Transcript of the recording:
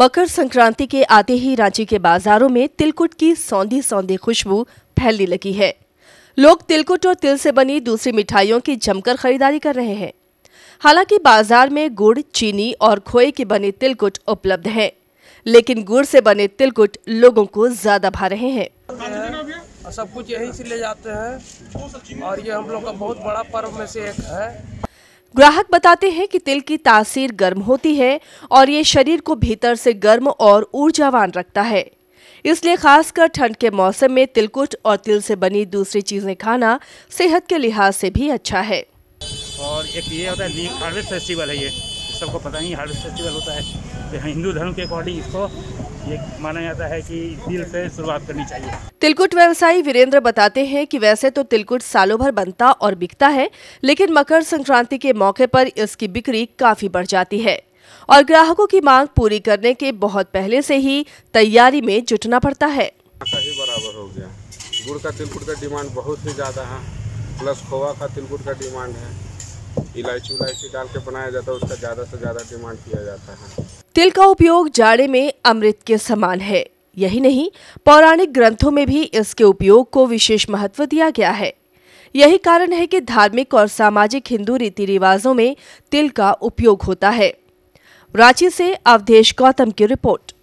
मकर संक्रांति के आते ही रांची के बाजारों में तिलकुट की सौंधी सौंधी खुशबू फैलने लगी है लोग तिलकुट और तिल से बनी दूसरी मिठाइयों की जमकर खरीदारी कर रहे हैं हालांकि बाजार में गुड़ चीनी और खोए के बने तिलकुट उपलब्ध हैं, लेकिन गुड़ से बने तिलकुट लोगों को ज्यादा भा रहे हैं सब कुछ यहीं से ले जाते हैं और ये हम लोग का बहुत बड़ा पर्व में से एक है ग्राहक बताते हैं कि तिल की तासीर गर्म होती है और ये शरीर को भीतर से गर्म और ऊर्जावान रखता है इसलिए खासकर ठंड के मौसम में तिलकुट और तिल से बनी दूसरी चीज़ें खाना सेहत के लिहाज से भी अच्छा है और एक ये होता है हार्वेस्ट फेस्टिवल है ये सबको पता नहीं हार्वेस्ट फेस्टिवल होता है तो हिंदू धर्म के अकॉर्डिंग इसको ये माना जाता है कि दिल से शुरुआत करनी चाहिए तिलकुट व्यवसायी वीरेंद्र बताते हैं कि वैसे तो तिलकुट सालों भर बनता और बिकता है लेकिन मकर संक्रांति के मौके पर इसकी बिक्री काफी बढ़ जाती है और ग्राहकों की मांग पूरी करने के बहुत पहले से ही तैयारी में जुटना पड़ता है ही बराबर हो गया गुड़ का तिलकुट का डिमांड बहुत ही ज़्यादा है प्लस खोवा का तिलकुट का डिमांड है इलायची उलायची डाल के बनाया जाता है उसका ज़्यादा से ज़्यादा डिमांड किया जाता है तिल का उपयोग जाड़े में अमृत के समान है यही नहीं पौराणिक ग्रंथों में भी इसके उपयोग को विशेष महत्व दिया गया है यही कारण है कि धार्मिक और सामाजिक हिंदू रीति रिवाजों में तिल का उपयोग होता है रांची से अवधेश गौतम की रिपोर्ट